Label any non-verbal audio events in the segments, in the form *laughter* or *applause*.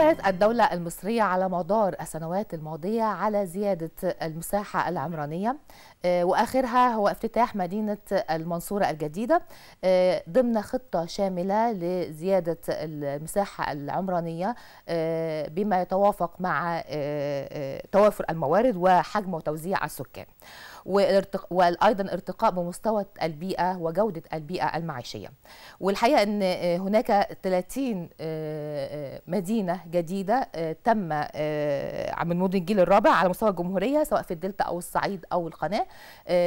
عملت الدولة المصرية على مدار السنوات الماضية على زيادة المساحة العمرانية آه، وآخرها هو افتتاح مدينة المنصورة الجديدة آه، ضمن خطة شاملة لزيادة المساحة العمرانية آه، بما يتوافق مع توافر الموارد وحجم وتوزيع السكان وايضا ارتقاء بمستوى البيئه وجوده البيئه المعيشيه والحقيقه ان آه، هناك 30 آه، آه، مدينه جديده تم من مدن الجيل الرابع على مستوى الجمهوريه سواء في الدلتا او الصعيد او القناه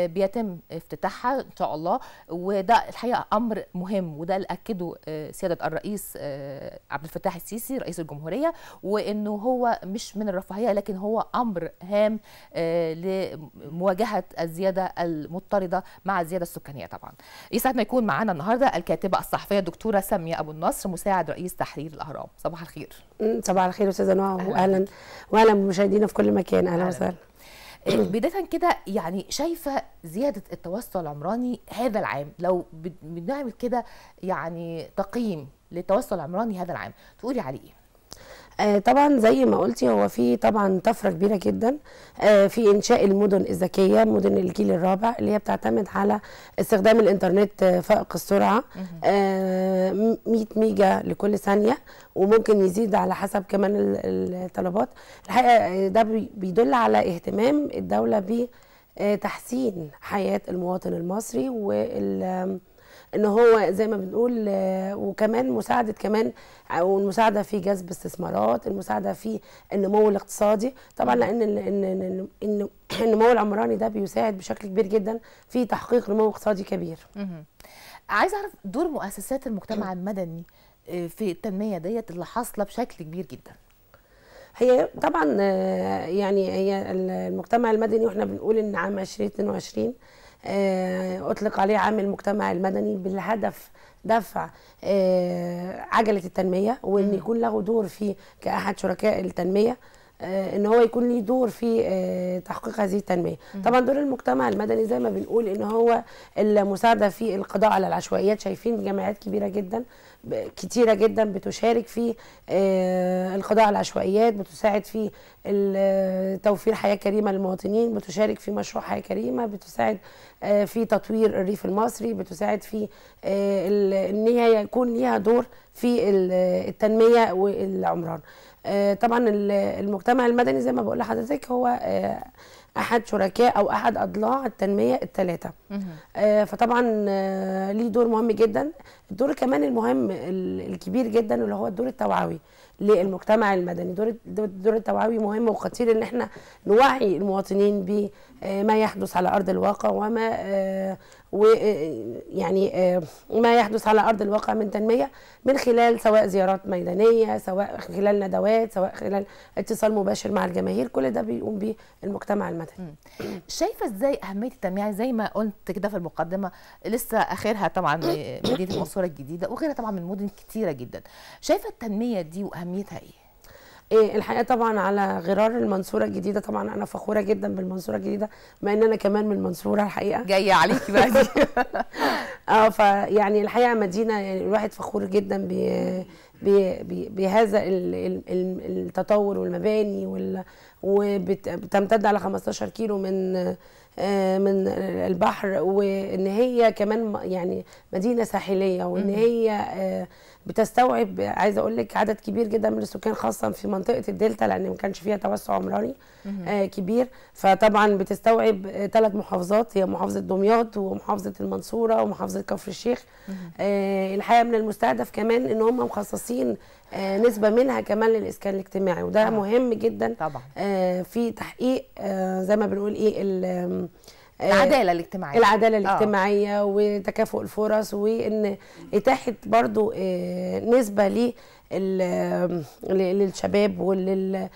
بيتم افتتاحها ان شاء الله وده الحقيقه امر مهم وده اللي اكده سياده الرئيس عبد الفتاح السيسي رئيس الجمهوريه وانه هو مش من الرفاهيه لكن هو امر هام لمواجهه الزياده المضطرده مع الزياده السكانيه طبعا يسعد ما يكون معانا النهارده الكاتبه الصحفيه الدكتوره ساميه ابو النصر مساعد رئيس تحرير الاهرام صباح الخير صباح الخير استاذه نوى واهلا واهلا بمشاهدينا في كل مكان اهلا وسهلا إيه، بدايه كده يعني شايفه زياده التوسع العمراني هذا العام لو بنعمل كده يعني تقييم للتوسع العمراني هذا العام تقولي عليه ايه آه، طبعا زي ما قلتي هو في طبعا طفره كبيره جدا آه، في انشاء المدن الذكيه مدن الجيل الرابع اللي هي بتعتمد على استخدام الانترنت آه، فائق السرعه 100 ميجا لكل ثانيه وممكن يزيد على حسب كمان الطلبات الحقيقه ده بيدل على اهتمام الدوله بتحسين حياه المواطن المصري وال ان هو زي ما بنقول آه، وكمان مساعده كمان آه، والمساعده في جذب استثمارات المساعده في النمو الاقتصادي طبعا لان ان ان *clears throat* النمو العمراني ده بيساعد بشكل كبير جدا في تحقيق نمو اقتصادي كبير عايز اعرف دور مؤسسات المجتمع *clears throat* المدني آه، في التنميه ديت اللي حاصله بشكل كبير جدا هي طبعا يعني هي المجتمع المدني واحنا بنقول ان عام 2022 آه، اطلق عليه عام المجتمع المدني بالهدف دفع آه، عجله التنميه وان يكون له دور في كاحد شركاء التنميه آه، ان هو يكون ليه دور في آه، تحقيق هذه التنميه طبعا دور المجتمع المدني زي ما بنقول ان هو المساعده في القضاء على العشوائيات شايفين جمعيات كبيره جدا كتيره جدا بتشارك في آه، القضاء على العشوائيات بتساعد في توفير حياه كريمه للمواطنين بتشارك في مشروع حياه كريمه بتساعد في تطوير الريف المصري بتساعد في ان هي يكون ليها دور في التنميه والعمران آه، طبعا المجتمع المدني زي ما بقول لحضرتك هو آه، احد شركاء او احد اضلاع التنميه الثلاثه آه، فطبعا ليه دور مهم جدا الدور كمان المهم الكبير جدا اللي هو الدور التوعوي للمجتمع المدني دور الدور التوعوي مهم وخطير ان احنا نوعي المواطنين بما يحدث على ارض الواقع وما ويعني آه، آه، ما يحدث على ارض الواقع من تنميه من خلال سواء زيارات ميدانيه سواء خلال ندوات سواء خلال اتصال مباشر مع الجماهير كل ده بيقوم به المجتمع المدني شايفه ازاي اهميه التنميه يعني زي ما قلت كده في المقدمه لسه اخرها طبعا مدينه المنصوره الجديده وغيرها طبعا من مدن كتيره جدا شايفه التنميه دي واهميتها ايه إيه الحقيقه طبعا على غرار المنصوره الجديده طبعا انا فخوره جدا بالمنصوره الجديده مع ان انا كمان من المنصوره الحقيقه جايه عليكي بقى دي *laughs* اه فيعني الحقيقه مدينه يعني الواحد فخور جدا ب بهذا التطور والمباني وبتمتد على 15 كيلو من آه، من البحر وان هي كمان يعني مدينه ساحليه وان هي آه، بتستوعب عايزه اقول لك عدد كبير جدا من السكان خاصه في منطقه الدلتا لان ما كانش فيها توسع عمراني آه كبير فطبعا بتستوعب ثلاث آه، محافظات هي محافظه دمياط ومحافظه المنصوره ومحافظه كفر الشيخ آه الحقيقه من المستهدف كمان ان هم مخصصين آه نسبه منها كمان للاسكان الاجتماعي وده مهم جدا طبعا. آه في تحقيق آه زي ما بنقول ايه آه، العداله الاجتماعيه العداله آه. الاجتماعيه آه. وتكافؤ الفرص وان اتاحه برضو آه، نسبه للشباب ولل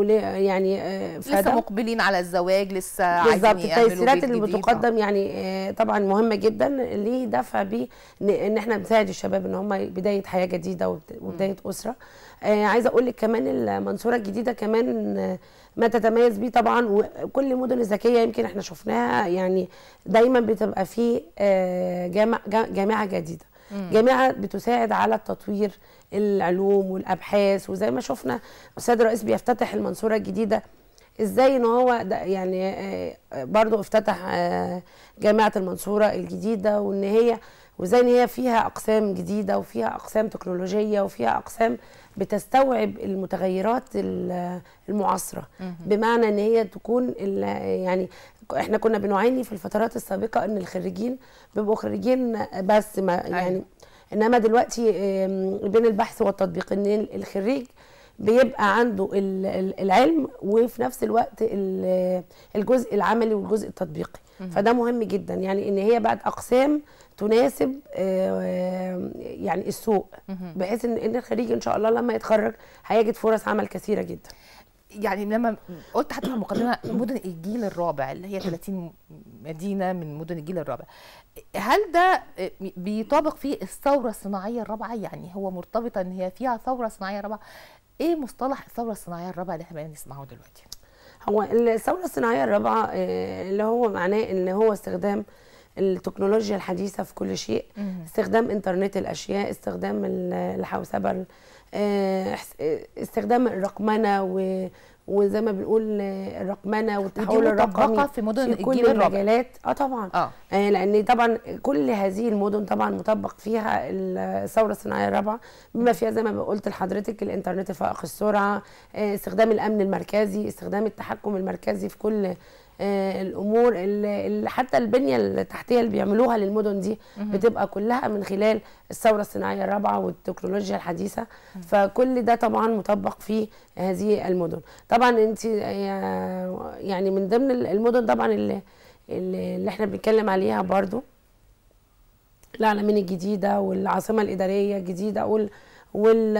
يعني آه، فده لسه مقبلين على الزواج لسه عايزين بالظبط التيسيرات اللي بتقدم يعني آه، طبعا مهمه جدا ليه دفع بيه ان احنا بنساعد الشباب ان هم بدايه حياه جديده وبدايه اسره آه، عايزه اقول لك كمان المنصوره الجديده كمان ما تتميز بيه طبعا وكل المدن الذكيه يمكن احنا شفناها يعني دايما بتبقى في جامعه جديده جامعه بتساعد على التطوير العلوم والابحاث وزي ما شفنا السيد الرئيس بيفتتح المنصوره الجديده ازاي ان هو يعني آه، آه، برضو افتتح آه، جامعه المنصوره الجديده وان هي وزي ان هي فيها اقسام جديده وفيها اقسام تكنولوجيه وفيها اقسام بتستوعب المتغيرات المعاصره بمعنى ان هي تكون يعني احنا كنا بنعاني في الفترات السابقه ان الخريجين بيبقوا خريجين بس ما يعني أيوة. انما دلوقتي بين البحث والتطبيق ان الخريج بيبقى عنده العلم وفي نفس الوقت الجزء العملي والجزء التطبيقي فده مهم جدا يعني ان هي بقت اقسام تناسب يعني السوق بحيث ان الخريج ان شاء الله لما يتخرج هيجد فرص عمل كثيره جدا يعني لما قلت حتى في المقدمه مدن الجيل الرابع اللي هي 30 مدينه من مدن الجيل الرابع هل ده بيطابق فيه الثوره الصناعيه الرابعه يعني هو مرتبطه ان هي فيها ثوره صناعيه رابعه ايه مصطلح الثوره الصناعيه الرابعه اللي احنا بقينا نسمعه دلوقتي هو الثوره الصناعيه الرابعه آه، اللي هو معناه ان هو استخدام التكنولوجيا الحديثه في كل شيء استخدام انترنت الاشياء استخدام الحوسبه آه، آه، استخدام الرقمنه و وزي ما بنقول آه، الرقمنه والتحول الرقمي في مدن في كل المجالات اه طبعا آه. آه لان طبعا كل هذه المدن طبعا مطبق فيها الثوره الصناعيه الرابعه بما فيها زي ما قلت لحضرتك الانترنت فائق السرعه آه استخدام الامن المركزي استخدام التحكم المركزي في كل آه، الامور اللي حتى البنيه التحتيه اللي بيعملوها للمدن دي بتبقى كلها من خلال الثوره الصناعيه الرابعه والتكنولوجيا الحديثه فكل ده طبعا مطبق في هذه المدن طبعا انت آه، يعني من ضمن المدن طبعا اللي اللي احنا بنتكلم عليها برضو العلمين الجديده والعاصمه الاداريه الجديده اقول وال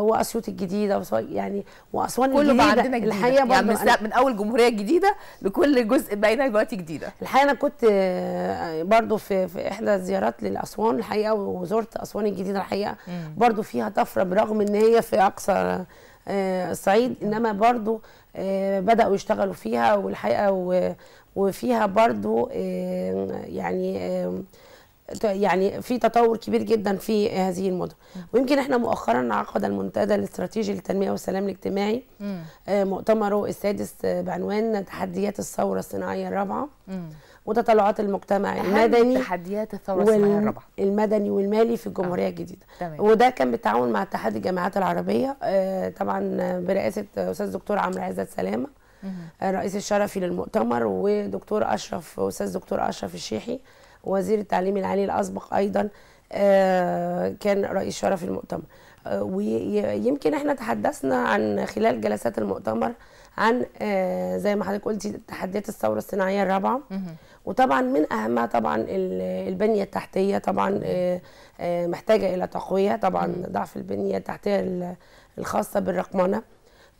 واسيوط الجديده يعني واسوان كله الجديده عندنا جديدة. الحقيقه يعني من, من اول جمهوريه جديده لكل جزء بقينا دلوقتي جديده الحقيقه انا كنت آه، برضو في, في احدى الزيارات للاسوان الحقيقه وزرت اسوان الجديده الحقيقه مم. برضو فيها طفره برغم ان هي في اقصى الصعيد آه، انما برضو آه، بداوا يشتغلوا فيها والحقيقه وفيها برضو يعني يعني في تطور كبير جدا في هذه المدن ويمكن احنا مؤخرا عقد المنتدى الاستراتيجي للتنميه والسلام الاجتماعي آه، مؤتمره السادس بعنوان تحديات الثوره الصناعيه الرابعه وتطلعات المجتمع المدني تحديات الثوره الصناعيه الرابعه المدني والمالي في الجمهوريه آه. الجديده تمام. وده كان بالتعاون مع اتحاد الجامعات العربيه آه، طبعا برئاسه استاذ الدكتور عمرو عزت سلامه الرئيس آه، الشرفي للمؤتمر ودكتور اشرف استاذ دكتور اشرف الشيحي وزير التعليم العالي الاسبق ايضا آه، كان رئيس شرف المؤتمر آه، ويمكن احنا تحدثنا عن خلال جلسات المؤتمر عن آه، زي ما حضرتك قلتي تحديات الثوره الصناعيه الرابعه وطبعا من اهمها طبعا البنيه التحتيه طبعا محتاجه الى تقويه طبعا ضعف البنيه التحتيه الخاصه بالرقمنه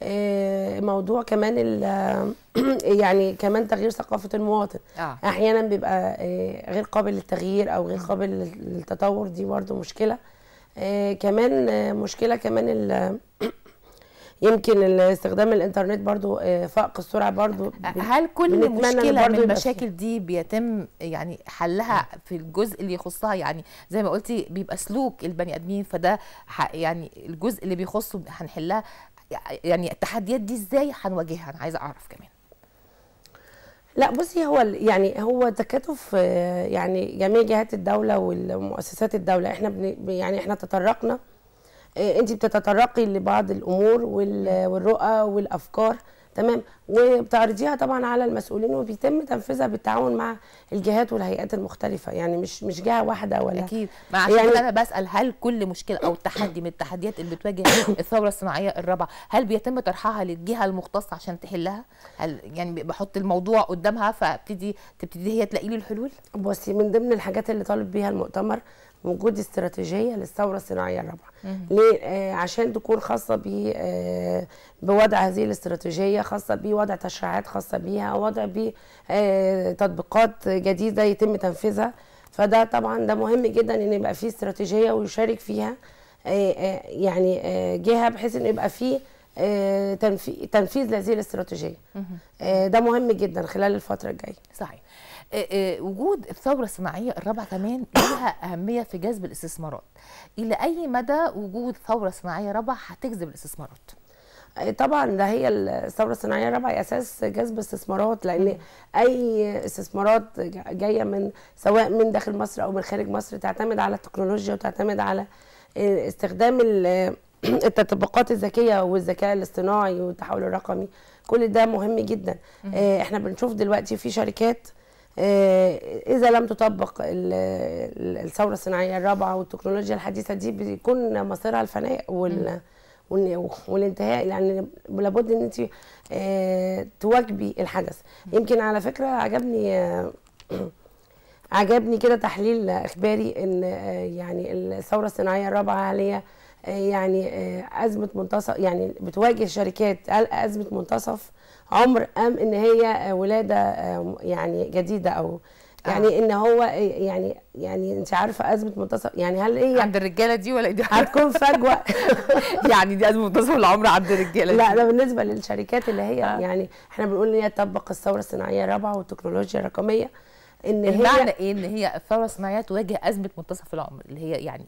آه، موضوع كمان *clears throat* يعني كمان تغيير ثقافه المواطن آه. احيانا بيبقى آه، غير قابل للتغيير او غير قابل للتطور دي برده آه، مشكله كمان مشكله كمان *clears throat* يمكن استخدام الانترنت برضو فاق السرعه برضو هل كل مشكله من المشاكل دي بيتم يعني حلها في الجزء اللي يخصها يعني زي ما قلتي بيبقى سلوك البني ادمين فده يعني الجزء اللي بيخصه هنحلها يعني التحديات دي ازاي هنواجهها انا عايزه اعرف كمان لا بصي هو يعني هو تكاتف آه، يعني جميع جهات الدوله والمؤسسات الدوله احنا يعني احنا تطرقنا آه، انت بتتطرقي لبعض الامور والرؤى والافكار تمام وبتعرضيها طبعا على المسؤولين وبيتم تنفيذها بالتعاون مع الجهات والهيئات المختلفه يعني مش مش جهه واحده ولا اكيد ما عشان يعني انا بسال هل كل مشكله او تحدي من التحديات اللي بتواجه *coughs* الثوره الصناعيه الرابعه هل بيتم طرحها للجهه المختصه عشان تحلها هل يعني بحط الموضوع قدامها فابتدي تبتدي هي تلاقي لي الحلول بصي من ضمن الحاجات اللي طالب بيها المؤتمر وجود استراتيجيه للثوره الصناعيه الرابعه ليه آه، عشان تكون خاصه ب آه، بوضع هذه الاستراتيجيه خاصه بوضع تشريعات خاصه بيها وضع بتطبيقات آه، جديده يتم تنفيذها فده طبعا ده مهم جدا ان يبقى فيه استراتيجيه ويشارك فيها يعني جهه بحيث ان يبقى فيه تنفيذ لهذه الاستراتيجيه ده مهم جدا خلال الفتره الجايه صحيح آه، آه، وجود الثوره الصناعيه الرابعه كمان لها *coughs* اهميه في جذب الاستثمارات الى اي مدى وجود ثوره صناعيه رابعه هتجذب الاستثمارات آه، طبعا ده هي الثوره الصناعيه الرابعه اساس جذب استثمارات لان اي استثمارات جايه من سواء من داخل مصر او من خارج مصر تعتمد على التكنولوجيا وتعتمد على استخدام *coughs* التطبيقات الذكيه والذكاء الاصطناعي والتحول الرقمي كل ده مهم جدا احنا بنشوف دلوقتي في شركات اذا لم تطبق الثوره الصناعيه الرابعه والتكنولوجيا الحديثه دي بيكون مصيرها الفناء وال والانتهاء يعني لابد ان انت آه، تواكبي الحدث يمكن على فكره عجبني آه، عجبني كده تحليل اخباري ان آه، يعني الثوره الصناعيه الرابعه هل هي يعني ازمه منتصف يعني بتواجه شركات ازمه منتصف عمر ام ان هي ولاده يعني جديده او يعني آه. ان هو آه، يعني يعني انت عارفه ازمه منتصف يعني هل ايه عند الرجاله دي ولا دي هتكون فجوه *laughs* يعني دي ازمه منتصف العمر عند الرجاله لا ده بالنسبه للشركات اللي هي آه. يعني احنا بنقول ان هي تطبق الثوره الصناعيه الرابعه والتكنولوجيا الرقميه ان هي معنى ايه ان هي الثوره الصناعيه تواجه ازمه منتصف العمر اللي هي يعني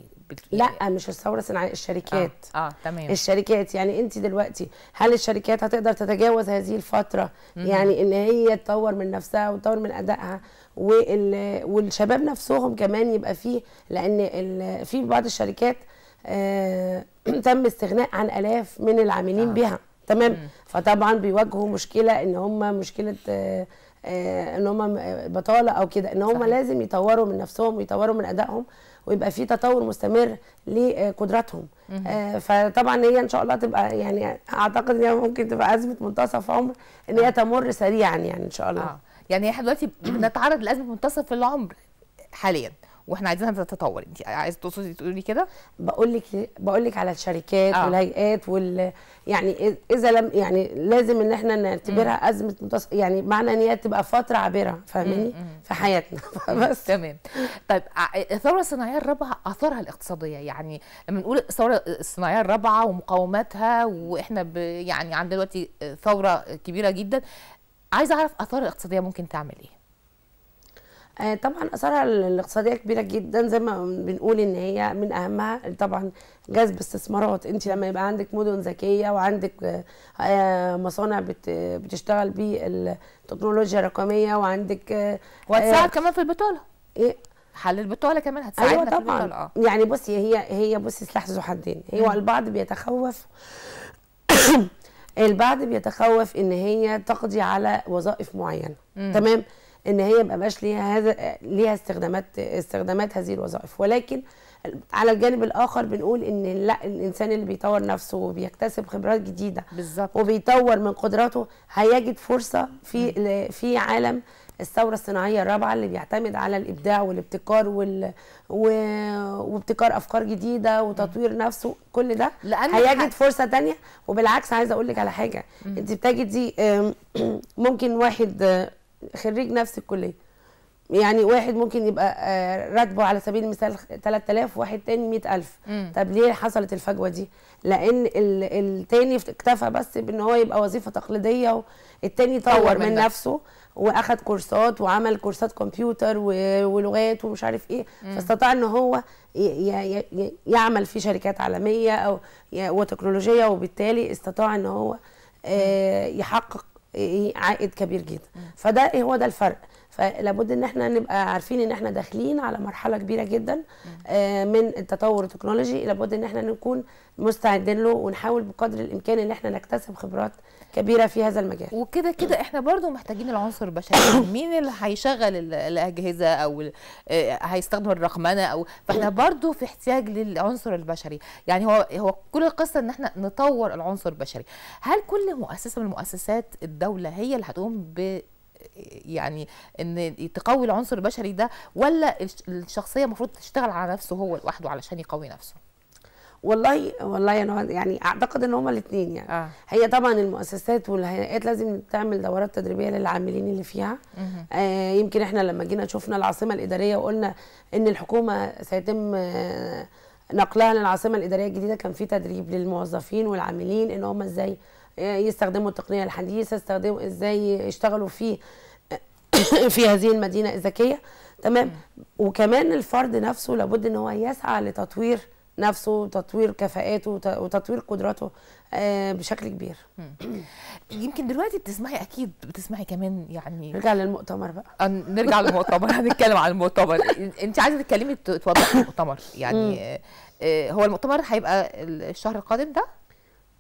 لا يعني آه، مش الثوره الصناعيه الشركات آه. اه تمام الشركات يعني انت دلوقتي هل الشركات هتقدر تتجاوز هذه الفتره مم. يعني ان هي تطور من نفسها وتطور من ادائها وال... والشباب نفسهم كمان يبقى فيه لان ال... في بعض الشركات آه *clears throat* تم استغناء عن الاف من العاملين آه. بها تمام مم. فطبعا بيواجهوا مشكله ان هم مشكله آه آه، ان هم آه، بطاله او كده ان هم لازم يطوروا من نفسهم ويطوروا من ادائهم ويبقى في تطور مستمر لقدراتهم آه، فطبعا هي ان شاء الله تبقى يعني اعتقد ان هي ممكن تبقى ازمه منتصف عمر ان هي تمر سريعا يعني ان شاء الله آه. يعني احنا دلوقتي بنتعرض لازمه منتصف العمر حاليا واحنا عايزينها تتطور انت عايزه تقصدي تقولي كده بقول لك بقول لك على الشركات آه. والهيئات وال يعني اذا لم يعني لازم ان احنا نعتبرها ازمه متص... يعني معنى ان هي تبقى فتره عابره فاهماني في حياتنا *laughs* بس تمام طيب الثوره الصناعيه الرابعه اثارها الاقتصاديه يعني لما نقول الثوره الصناعيه الرابعه ومقاوماتها واحنا ب... يعني عندنا دلوقتي ثوره كبيره جدا عايزه اعرف اثار الاقتصاديه ممكن تعمل ايه آه، طبعا اثارها الاقتصاديه كبيره جدا زي ما بنقول ان هي من اهمها طبعا جذب استثمارات انت لما يبقى عندك مدن ذكيه وعندك آه، مصانع بتشتغل بالتكنولوجيا الرقميه وعندك آه، وهتساعد كمان في البطاله إيه؟ حل البطاله كمان هتساعدنا أيوة طبعا. في البطولة. يعني بصي هي هي بصي سلاح ذو حدين هو البعض بيتخوف *coughs* البعض بيتخوف ان هي تقضي على وظائف معينه تمام ان هي ما بقاش ليها هذا ليها استخدامات استخدامات هذه الوظائف ولكن على الجانب الاخر بنقول ان لا الانسان اللي بيطور نفسه وبيكتسب خبرات جديده بالظبط وبيطور من قدراته هيجد فرصه في في عالم الثوره الصناعيه الرابعه اللي بيعتمد على الابداع والابتكار وال... و... وابتكار افكار جديده وتطوير نفسه كل ده لأن هيجد ح... فرصه تانية وبالعكس عايزه اقول لك على حاجه انت بتجدي *clears throat* ممكن واحد خريج نفس الكليه يعني واحد ممكن يبقى آه، راتبه على سبيل المثال 3000 وواحد تاني 100000 طب ليه حصلت الفجوه دي لان التاني اكتفى بس بان هو يبقى وظيفه تقليديه والتاني طور من, من نفسه واخد كورسات وعمل كورسات كمبيوتر ولغات ومش عارف ايه فاستطاع ان هو يعمل في شركات عالميه او وتكنولوجيه وبالتالي استطاع ان هو آه، يحقق إيه، عائد كبير جدا فده إيه، هو ده الفرق فلابد ان احنا نبقى عارفين ان احنا داخلين على مرحله كبيره جدا آه، من التطور التكنولوجي لابد ان احنا نكون مستعدين له ونحاول بقدر الامكان ان احنا نكتسب خبرات كبيره في هذا المجال وكده كده احنا برضو محتاجين العنصر البشري يعني مين اللي هيشغل الاجهزه او آه، هيستخدم الرقمنه او فاحنا برضو في احتياج للعنصر البشري يعني هو هو كل القصه ان احنا نطور العنصر البشري هل كل مؤسسه من مؤسسات الدوله هي اللي هتقوم ب يعني ان تقوي العنصر البشري ده ولا الشخصيه المفروض تشتغل على نفسه هو لوحده علشان يقوي نفسه والله والله انا يعني اعتقد ان هما الاثنين يعني آه. هي طبعا المؤسسات والهيئات لازم تعمل دورات تدريبيه للعاملين اللي فيها آه يمكن احنا لما جينا شفنا العاصمه الاداريه وقلنا ان الحكومه سيتم آه نقلها للعاصمه الاداريه الجديده كان في تدريب للموظفين والعاملين ان هم ازاي يستخدموا التقنيه الحديثه يستخدموا ازاي يشتغلوا في *coughs* في هذه المدينه الذكيه تمام وكمان الفرد نفسه لابد ان هو يسعى لتطوير نفسه وتطوير كفاءاته وتطوير قدراته آه، بشكل كبير يمكن دلوقتي بتسمعي اكيد بتسمعي كمان يعني نرجع للمؤتمر بقى آه، نرجع للمؤتمر *laughs* هنتكلم عن المؤتمر انت عايزه تتكلمي توضحي المؤتمر يعني آه، هو المؤتمر هيبقى الشهر القادم ده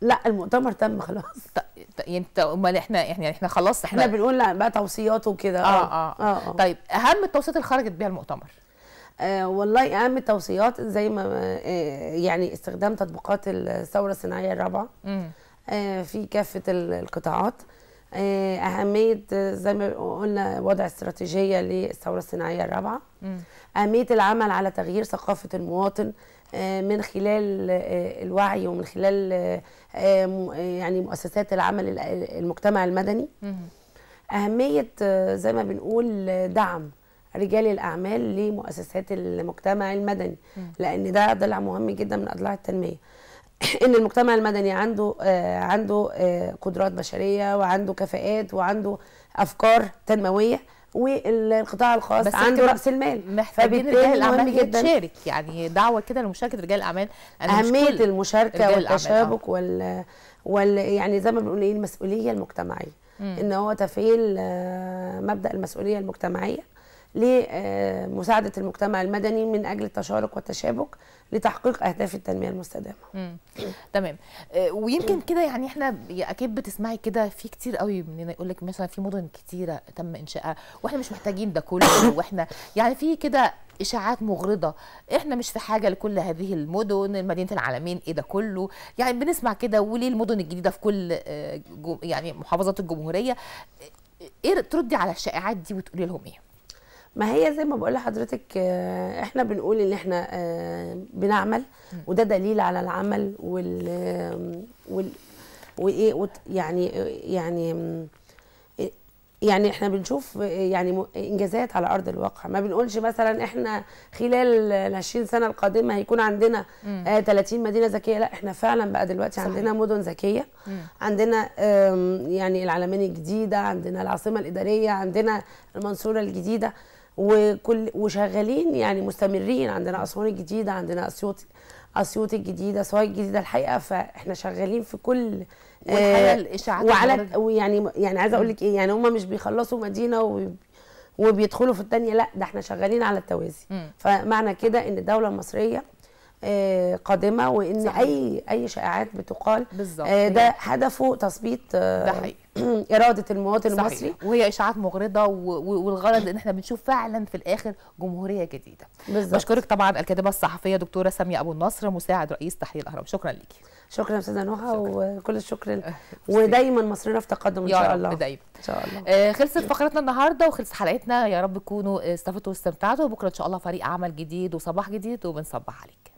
لا المؤتمر تم خلاص *laughs* طيب، طيب، يعني انت امال احنا يعني احنا خلاص احنا, احنا بنقول لا بقى توصيات وكده آه, آه, آه, اه, آه،, آه. طيب اهم التوصيات اللي خرجت بيها المؤتمر آه، والله اهم التوصيات زي ما يعني استخدام تطبيقات الثوره الصناعيه الرابعه في كافه القطاعات اهميه زي ما قلنا وضع استراتيجيه للثوره الصناعيه الرابعه اهميه العمل على تغيير ثقافه المواطن آه، من خلال آه، الوعي ومن خلال آه، يعني مؤسسات العمل المجتمع المدني أهمية زي ما بنقول دعم رجال الأعمال لمؤسسات المجتمع المدني لأن ده ضلع مهم جدا من أضلاع التنمية *clears throat* ان المجتمع المدني عنده آه عنده آه قدرات بشريه وعنده كفاءات وعنده افكار تنمويه والقطاع الخاص بس عنده راس المال فبالتالي رجال الاعمال تشارك يعني دعوه كده لمشاركه رجال الاعمال اهميه المشاركه آه. والتشابك وال وال يعني زي ما بنقول ايه المسؤوليه المجتمعيه مم. ان هو تفعيل آه، مبدا المسؤوليه المجتمعيه لمساعدة المجتمع المدني من أجل التشارك والتشابك لتحقيق أهداف التنمية المستدامة تمام آه، ويمكن كده يعني احنا أكيد بتسمعي كده في كتير قوي مننا يقول لك مثلا في مدن كتيرة تم إنشائها وإحنا مش محتاجين ده كله *coughs* وإحنا يعني في كده اشاعات مغرضه احنا مش في حاجه لكل هذه المدن مدينه العالمين ايه ده كله يعني بنسمع كده وليه المدن الجديده في كل آه، يعني محافظات الجمهوريه إيه،, ايه تردي على الشائعات دي وتقولي لهم ايه ما هي زي ما بقول لحضرتك آه، احنا بنقول ان احنا آه، بنعمل وده دليل على العمل وال وال وايه يعني يعني إيه، يعني احنا بنشوف يعني انجازات على ارض الواقع ما بنقولش مثلا احنا خلال ال 20 سنه القادمه هيكون عندنا مم. 30 آه، مدينه ذكيه لا احنا فعلا بقى دلوقتي صحيح. عندنا مدن ذكيه عندنا يعني العلمين الجديده عندنا العاصمه الاداريه عندنا المنصوره الجديده وكل وشغالين يعني مستمرين عندنا اسوان الجديده عندنا اسيوط اسيوط الجديده سواء الجديده الحقيقه فاحنا شغالين في كل آه، وعلى ويعني يعني عايزه اقول لك ايه يعني هم مش بيخلصوا مدينه وبيدخلوا في الثانيه لا ده احنا شغالين على التوازي فمعنى كده ان الدوله المصريه آه، قادمه وان صحيح. اي اي شائعات بتقال بالزبط. آه، ده يعني هدفه تثبيت ده حقيقي. *clears throat* اراده المواطن صحيح. المصري وهي اشاعات مغرضه والغرض ان احنا بنشوف فعلا في الاخر جمهوريه جديده بالزبط. بشكرك طبعا الكاتبه الصحفيه دكتوره ساميه ابو النصر مساعد رئيس تحرير الاهرام شكرا ليكي شكرا استاذه نوحه وكل الشكر ودايما مصرنا في تقدم ان شاء الله يا رب دايما ان شاء الله آه، خلصت فقرتنا النهارده وخلصت حلقتنا يا رب تكونوا استفدتوا واستمتعتوا بكره ان شاء الله فريق عمل جديد وصباح جديد وبنصبح عليك